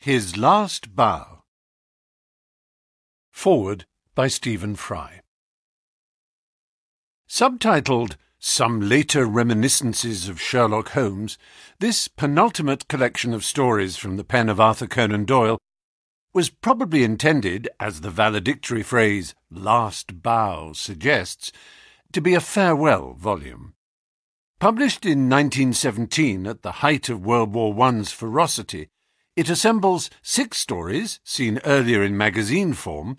His Last Bow. Forward by Stephen Fry. Subtitled Some Later Reminiscences of Sherlock Holmes, this penultimate collection of stories from the pen of Arthur Conan Doyle was probably intended, as the valedictory phrase last bow suggests, to be a farewell volume. Published in 1917 at the height of World War I's ferocity, it assembles six stories, seen earlier in magazine form,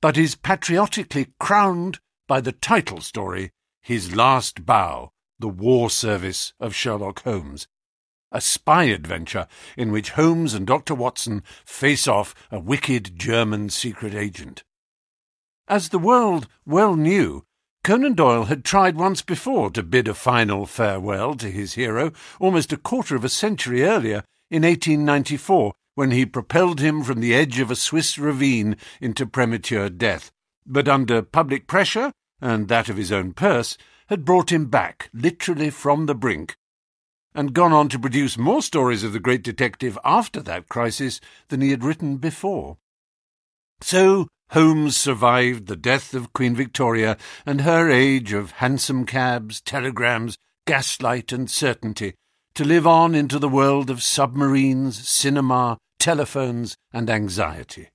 but is patriotically crowned by the title story, His Last Bow, The War Service of Sherlock Holmes, a spy adventure in which Holmes and Dr. Watson face off a wicked German secret agent. As the world well knew, Conan Doyle had tried once before to bid a final farewell to his hero almost a quarter of a century earlier in 1894 when he propelled him from the edge of a Swiss ravine into premature death, but under public pressure and that of his own purse, had brought him back, literally from the brink, and gone on to produce more stories of the great detective after that crisis than he had written before. So Holmes survived the death of Queen Victoria and her age of hansom cabs, telegrams, gaslight, and certainty, to live on into the world of submarines, cinema, telephones, and anxiety.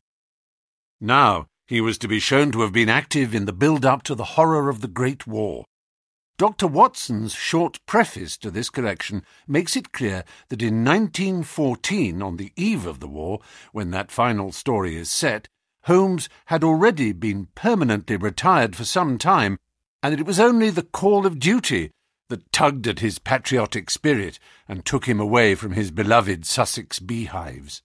Now he was to be shown to have been active in the build up to the horror of the Great War. Dr. Watson's short preface to this collection makes it clear that in 1914, on the eve of the war, when that final story is set, Holmes had already been permanently retired for some time, and it was only the call of duty that tugged at his patriotic spirit and took him away from his beloved Sussex beehives.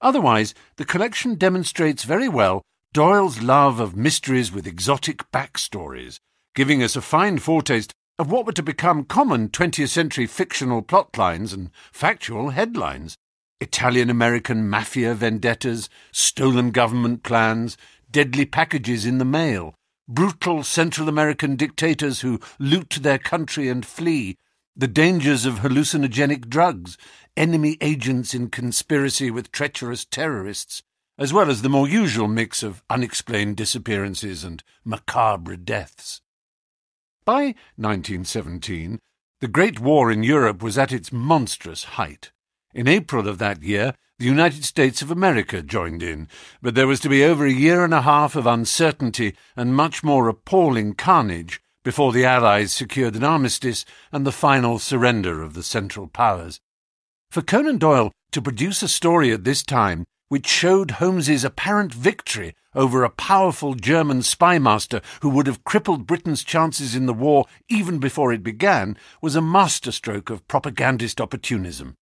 Otherwise, the collection demonstrates very well Doyle's love of mysteries with exotic backstories, giving us a fine foretaste of what were to become common 20th century fictional plotlines and factual headlines Italian American mafia vendettas, stolen government plans, deadly packages in the mail, brutal Central American dictators who loot their country and flee, the dangers of hallucinogenic drugs, enemy agents in conspiracy with treacherous terrorists, as well as the more usual mix of unexplained disappearances and macabre deaths. By 1917, the Great War in Europe was at its monstrous height. In April of that year, the United States of America joined in, but there was to be over a year and a half of uncertainty and much more appalling carnage before the Allies secured an armistice and the final surrender of the Central Powers. For Conan Doyle to produce a story at this time which showed Holmes's apparent victory over a powerful German spymaster who would have crippled Britain's chances in the war even before it began was a masterstroke of propagandist opportunism.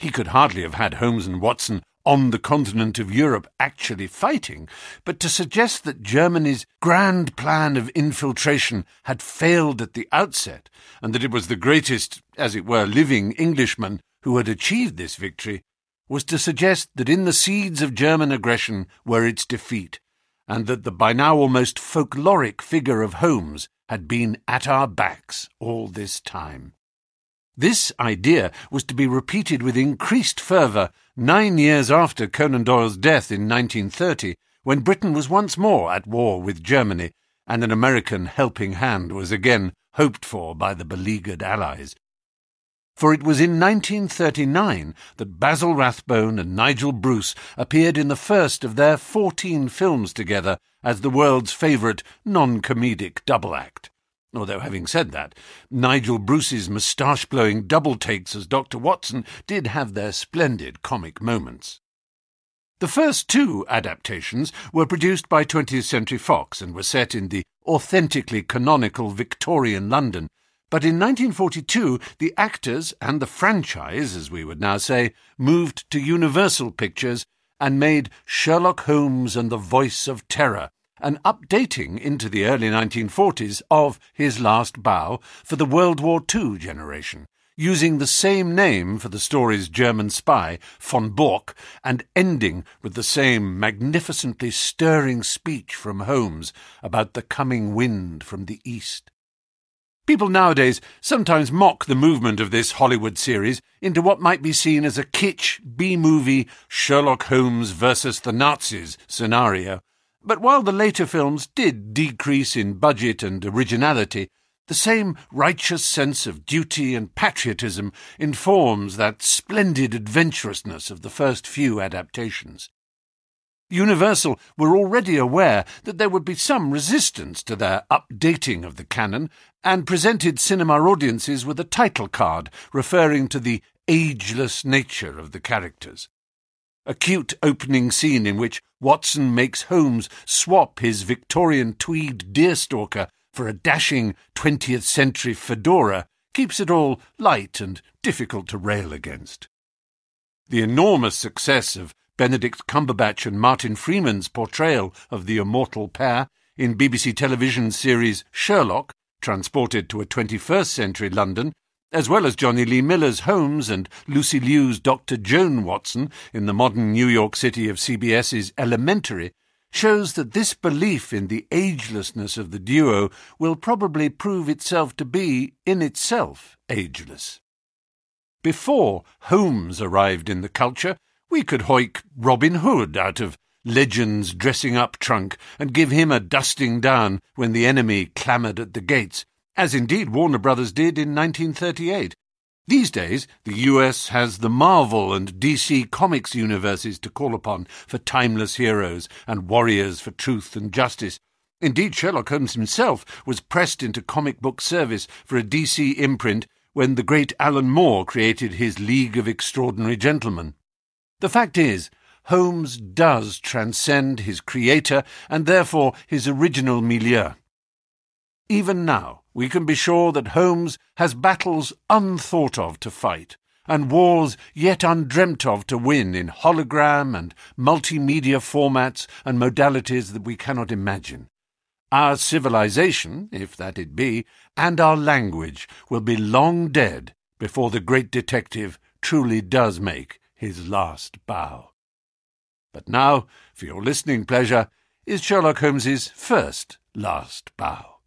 He could hardly have had Holmes and Watson on the continent of Europe actually fighting, but to suggest that Germany's grand plan of infiltration had failed at the outset, and that it was the greatest, as it were, living Englishman who had achieved this victory, was to suggest that in the seeds of German aggression were its defeat, and that the by now almost folkloric figure of Holmes had been at our backs all this time. This idea was to be repeated with increased fervour nine years after Conan Doyle's death in 1930, when Britain was once more at war with Germany and an American helping hand was again hoped for by the beleaguered Allies. For it was in 1939 that Basil Rathbone and Nigel Bruce appeared in the first of their 14 films together as the world's favourite non comedic double act. Although, having said that, Nigel Bruce's moustache blowing double takes as Dr. Watson did have their splendid comic moments. The first two adaptations were produced by 20th Century Fox and were set in the authentically canonical Victorian London, but in 1942, the actors and the franchise, as we would now say, moved to Universal Pictures and made Sherlock Holmes and the Voice of Terror, an updating into the early 1940s of His Last Bow for the World War II generation, using the same name for the story's German spy, von Bork, and ending with the same magnificently stirring speech from Holmes about the coming wind from the east. People nowadays sometimes mock the movement of this Hollywood series into what might be seen as a kitsch B movie Sherlock Holmes versus the Nazis scenario, but while the later films did decrease in budget and originality, the same righteous sense of duty and patriotism informs that splendid adventurousness of the first few adaptations. Universal were already aware that there would be some resistance to their updating of the canon and presented cinema audiences with a title card referring to the ageless nature of the characters a cute opening scene in which Watson makes Holmes swap his Victorian tweed deerstalker for a dashing 20th century fedora keeps it all light and difficult to rail against. The enormous success of Benedict Cumberbatch and Martin Freeman's portrayal of the immortal pair in BBC television series Sherlock, transported to a 21st century London as well as Johnny Lee Miller's Holmes and Lucy Liu's Dr. Joan Watson in the modern New York City of CBS's Elementary, shows that this belief in the agelessness of the duo will probably prove itself to be, in itself, ageless. Before Holmes arrived in the culture, we could hoik Robin Hood out of Legend's dressing up trunk and give him a dusting down when the enemy clamoured at the gates, as indeed Warner Brothers did in 1938. These days, the US has the Marvel and DC Comics universes to call upon for timeless heroes and warriors for truth and justice. Indeed, Sherlock Holmes himself was pressed into comic book service for a DC imprint when the great Alan Moore created his League of Extraordinary Gentlemen. The fact is, Holmes does transcend his creator and therefore his original milieu. Even now, we can be sure that Holmes has battles unthought of to fight and wars yet undreamt of to win in hologram and multimedia formats and modalities that we cannot imagine. Our civilization, if that it be, and our language will be long dead before the great detective truly does make his last bow. But now, for your listening pleasure, is Sherlock Holmes's first last bow.